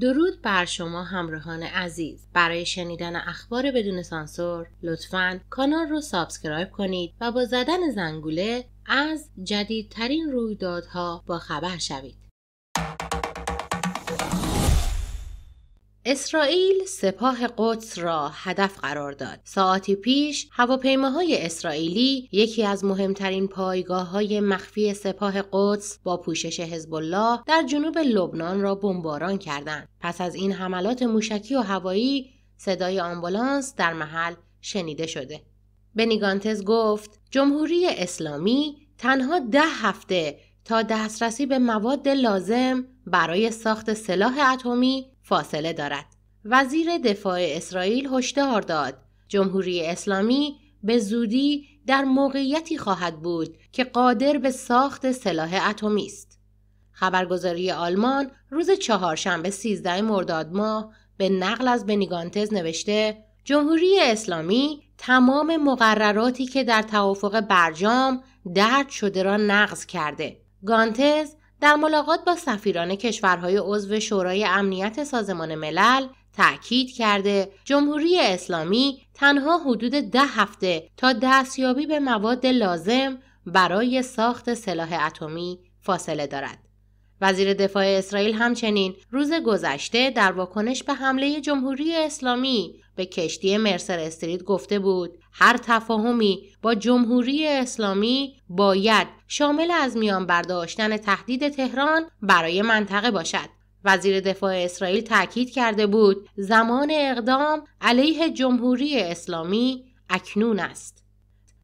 درود بر شما همراهان عزیز برای شنیدن اخبار بدون سانسور لطفا کانال رو سابسکرایب کنید و با زدن زنگوله از جدیدترین رویدادها با خبر شوید اسرائیل سپاه قدس را هدف قرار داد. ساعتی پیش هواپیماهای اسرائیلی یکی از مهمترین پایگاه های مخفی سپاه قدس با پوشش حزب الله در جنوب لبنان را بمباران کردند. پس از این حملات موشکی و هوایی صدای آمبولانس در محل شنیده شده. بنیگانتز گفت جمهوری اسلامی تنها ده هفته تا دسترسی به مواد لازم برای ساخت سلاح اتمی فاصله دارد. وزیر دفاع اسرائیل هشدار داد جمهوری اسلامی به زودی در موقعیتی خواهد بود که قادر به ساخت سلاح اتمی است. خبرگزاری آلمان روز چهارشنبه 13 مرداد ماه به نقل از گانتز نوشته جمهوری اسلامی تمام مقرراتی که در توافق برجام درد شده را نقض کرده. گانتز در ملاقات با سفیران کشورهای عضو شورای امنیت سازمان ملل تأکید کرده جمهوری اسلامی تنها حدود ده هفته تا دستیابی به مواد لازم برای ساخت سلاح اتمی فاصله دارد. وزیر دفاع اسرائیل همچنین روز گذشته در واکنش به حمله جمهوری اسلامی به کشتی مرسر استریت گفته بود هر تفاهمی با جمهوری اسلامی باید شامل از میان برداشتن تهدید تهران برای منطقه باشد. وزیر دفاع اسرائیل تاکید کرده بود زمان اقدام علیه جمهوری اسلامی اکنون است.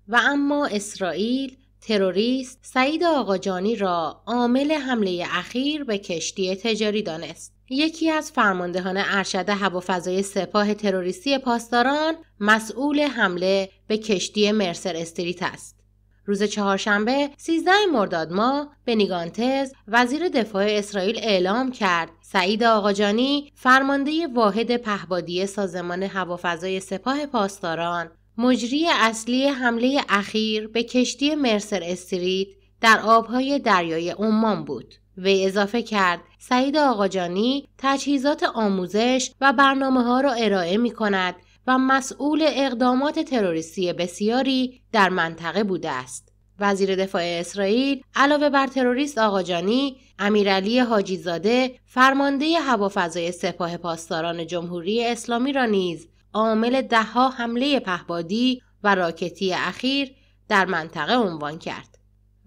و اما اسرائیل تروریست سعید آقاجانی را عامل حمله اخیر به کشتی تجاری دانست. یکی از فرماندهان ارشد هوافضای سپاه تروریستی پاسداران مسئول حمله به کشتی مرسر استریت است. روز چهارشنبه 13 مرداد ماه نیگانتز وزیر دفاع اسرائیل اعلام کرد سعید آقاجانی فرمانده واحد پهبادی سازمان هوافضای سپاه پاسداران مجری اصلی حمله اخیر به کشتی مرسر استریت در آبهای دریای عمان بود وی اضافه کرد سعید آقاجانی تجهیزات آموزش و برنامه ها را ارائه می کند و مسئول اقدامات تروریستی بسیاری در منطقه بوده است. وزیر دفاع اسرائیل علاوه بر تروریست آقاجانی امیرعلی حاجیزاده فرمانده هوافضای سپاه پاسداران جمهوری اسلامی را نیز عامل دهها حمله پهبادی و راکتی اخیر در منطقه عنوان کرد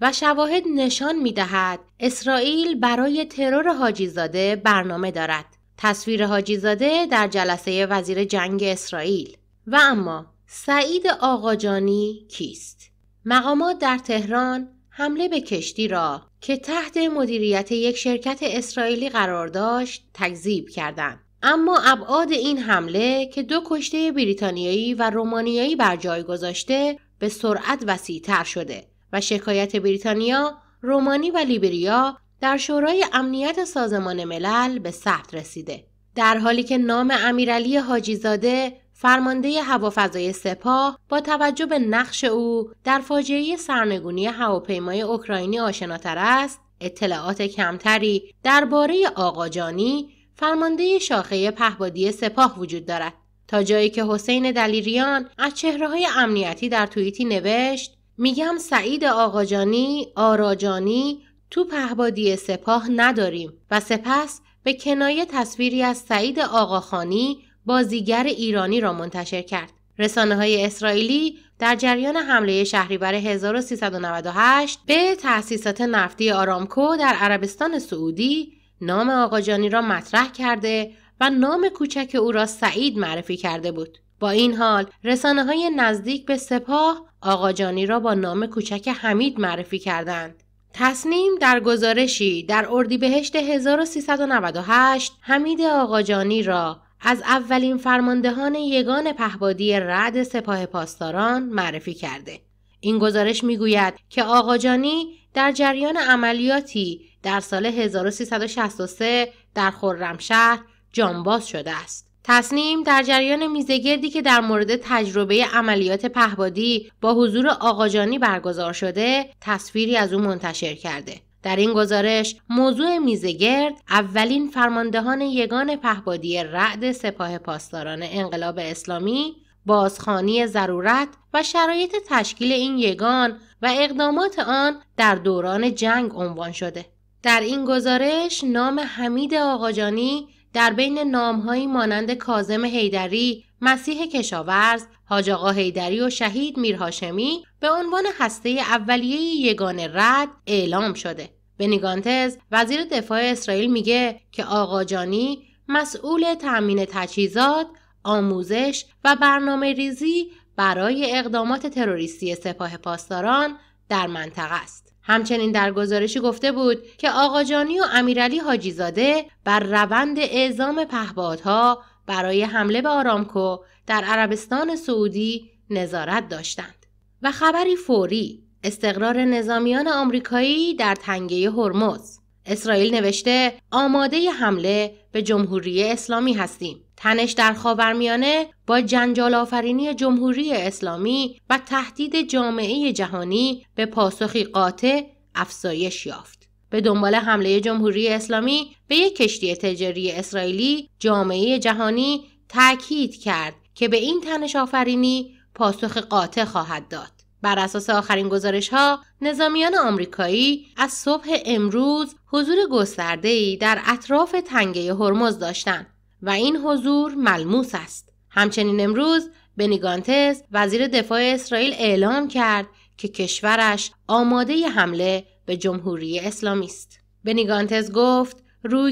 و شواهد نشان می دهد اسرائیل برای ترور حاجیزاده برنامه دارد. تصویر حاجیزاده در جلسه وزیر جنگ اسرائیل و اما سعید آقاجانی کیست؟ مقامات در تهران حمله به کشتی را که تحت مدیریت یک شرکت اسرائیلی قرار داشت تکذیب کردند. اما ابعاد این حمله که دو کشته بریتانیایی و رومانیایی بر جای گذاشته به سرعت وسیعتر شده و شکایت بریتانیا، رومانی و لیبریا در شورای امنیت سازمان ملل به ثبت رسیده. در حالی که نام امیرعلی حاجیزاده فرمانده هوافضای سپاه با توجه به نقش او در فاجعه سرنگونی هواپیمای اوکراینی آشناتر است اطلاعات کمتری درباره آقاجانی فرمانده شاخه پهبادی سپاه وجود دارد تا جایی که حسین دلیریان از چهره های امنیتی در توییتی نوشت میگم سعید آقاجانی، آراجانی تو پهبادی سپاه نداریم و سپس به کنایه تصویری از سعید آقاخانی بازیگر ایرانی را منتشر کرد. رسانه های اسرائیلی در جریان حمله شهریور 1398 به تأسیسات نفتی آرامکو در عربستان سعودی نام آقاجانی را مطرح کرده و نام کوچک او را سعید معرفی کرده بود. با این حال رسانه های نزدیک به سپاه آقاجانی را با نام کوچک حمید معرفی کردند. تصنیم در گزارشی در اردیبهشت 1398 حمید آقاجانی را از اولین فرماندهان یگان پهبادی رعد سپاه پاسداران معرفی کرده. این گزارش میگوید که آقاجانی در جریان عملیاتی در سال 1363 در خرمشهر جانباز شده است. تصنیم در جریان میزگردی که در مورد تجربه عملیات پهبادی با حضور آقاجانی برگزار شده تصویری از او منتشر کرده در این گزارش موضوع میزگرد اولین فرماندهان یگان پهبادی رعد سپاه پاسداران انقلاب اسلامی بازخانی ضرورت و شرایط تشکیل این یگان و اقدامات آن در دوران جنگ عنوان شده در این گزارش نام حمید آقاجانی در بین نامهایی مانند کازم هیدری، مسیح کشاورز، حاج آقا هیدری و شهید میرهاشمی به عنوان هسته اولیه یگان رد اعلام شده. بنیگانتز وزیر دفاع اسرائیل میگه که آقا جانی مسئول تأمین تجهیزات، آموزش و برنامه ریزی برای اقدامات تروریستی سپاه پاسداران در منطقه است. همچنین در گزارشی گفته بود که آقاجانی و امیرعلی حاجیزاده بر روند اعزام پهبادها برای حمله به آرامکو در عربستان سعودی نظارت داشتند و خبری فوری استقرار نظامیان آمریکایی در تنگه هرمز اسرائیل نوشته آماده حمله به جمهوری اسلامی هستیم تنش در خاورمیانه با جنجال آفرینی جمهوری اسلامی و تهدید جامعه جهانی به پاسخی قاطع افزایش یافت. به دنبال حمله جمهوری اسلامی به یک کشتی تجاری اسرائیلی جامعه جهانی تاکید کرد که به این تنش آفرینی پاسخ قاطع خواهد داد. بر اساس آخرین گزارش ها، نظامیان آمریکایی از صبح امروز حضور گسترده در اطراف تنگه هرمز داشتند و این حضور ملموس است. همچنین امروز بنیگانتز وزیر دفاع اسرائیل اعلام کرد که کشورش آماده ی حمله به جمهوری اسلامی است. بنیگانتز گفت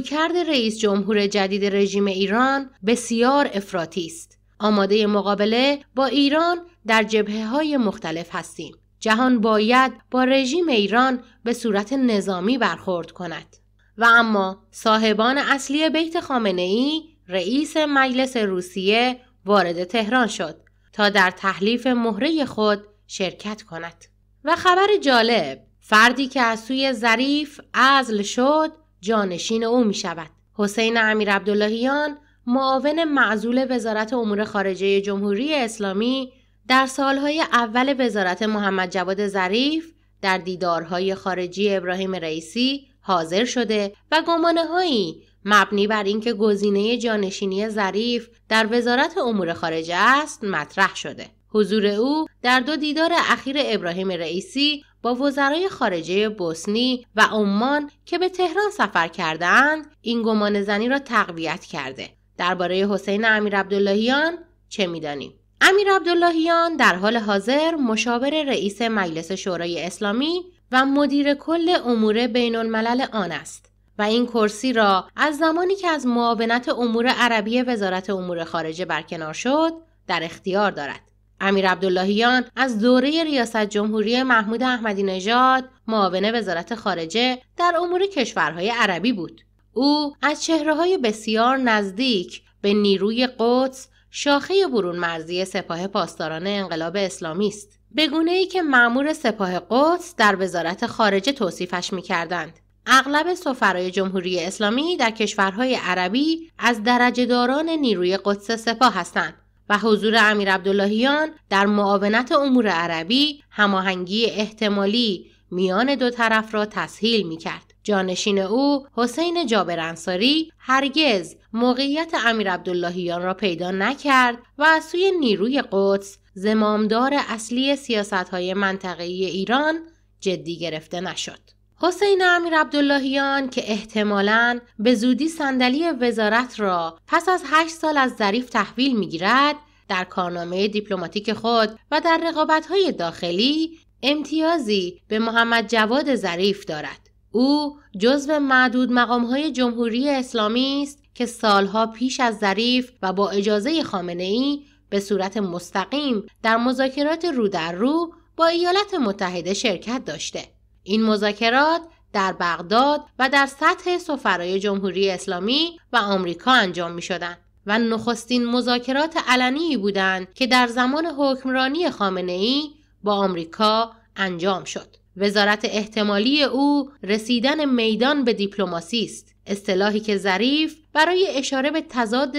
کرد رئیس جمهور جدید رژیم ایران بسیار افراطی است. آماده مقابله با ایران در جبهه های مختلف هستیم. جهان باید با رژیم ایران به صورت نظامی برخورد کند. و اما صاحبان اصلی بیت خامنه ای رئیس مجلس روسیه وارد تهران شد تا در تحلیف مهره خود شرکت کند و خبر جالب فردی که از سوی ظریف عزل شد جانشین او می شود حسین امیر عبداللهیان معاون معزول وزارت امور خارجه جمهوری اسلامی در سالهای اول وزارت محمد جواد ظریف در دیدارهای خارجی ابراهیم رئیسی حاضر شده و گمانه هایی مبنی بر اینکه گزینه جانشینی ظریف در وزارت امور خارجه است مطرح شده حضور او در دو دیدار اخیر ابراهیم رئیسی با وزرای خارجه بوسنی و عمان که به تهران سفر کردند این گمان زنی را تقویت کرده درباره حسین امیر عبداللهیان چه میدانیم امیر عبداللهیان در حال حاضر مشاور رئیس مجلس شورای اسلامی و مدیر کل امور بین الملل آن است و این کرسی را از زمانی که از معاونت امور عربی وزارت امور خارجه برکنار شد در اختیار دارد. امیر عبداللهیان از دوره ریاست جمهوری محمود احمدی نژاد معاون وزارت خارجه در امور کشورهای عربی بود. او از چهره های بسیار نزدیک به نیروی قدس شاخه برون مرزی سپاه پاسداران انقلاب اسلامی است. به ای که معمور سپاه قدس در وزارت خارجه توصیفش میکردند اغلب سفرای جمهوری اسلامی در کشورهای عربی از داران نیروی قدس سپاه هستند و حضور امیر عبداللهیان در معاونت امور عربی هماهنگی احتمالی میان دو طرف را تسهیل می کرد. جانشین او حسین جابر انصاری هرگز موقعیت امیر عبداللهیان را پیدا نکرد و از سوی نیروی قدس زمامدار اصلی سیاست های منطقه ای ایران جدی گرفته نشد. حسین امیر عبداللهیان که احتمالاً به زودی صندلی وزارت را پس از هشت سال از ظریف تحویل میگیرد در کارنامه دیپلماتیک خود و در رقابت‌های داخلی امتیازی به محمد جواد ظریف دارد او جزو معدود مقامهای جمهوری اسلامی است که سالها پیش از ظریف و با اجازه خامنه ای به صورت مستقیم در مذاکرات رو رو با ایالات متحده شرکت داشته این مذاکرات در بغداد و در سطح سفرای جمهوری اسلامی و آمریکا انجام می شدن و نخستین مذاکرات علنی بودند که در زمان حکمرانی خامنه ای با آمریکا انجام شد. وزارت احتمالی او رسیدن میدان به دیپلماسی است اصطلاحی که ظریف برای اشاره به تضاد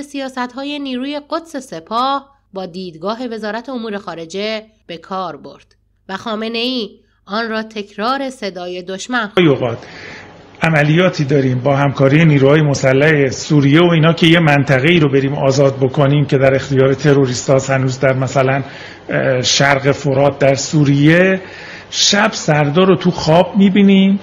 های نیروی قدس سپاه با دیدگاه وزارت امور خارجه به کار برد و خامنه ای آن را تکرار صدای دشمن اوقات عملیاتی داریم با همکاری نیروهای مسلح سوریه و اینا که یه منطقه ای رو بریم آزاد بکنیم که در اختیار تروریست هنوز در مثلا شرق فرات در سوریه شب سردار رو تو خواب میبینیم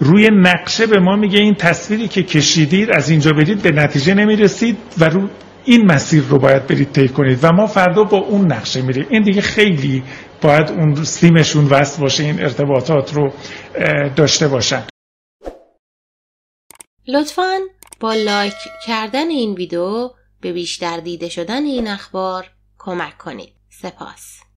روی نقشه به ما میگه این تصویری که کشیدید از اینجا برید به نتیجه نمیرسید و رو این مسیر رو باید برید طی کنید و ما فردا با اون نقشه میریم این دیگه خیلی باید اون سیمشون وصل باشه این ارتباطات رو داشته باشن لطفا با لایک کردن این ویدیو به بیشتر دیده شدن این اخبار کمک کنید. سپاس.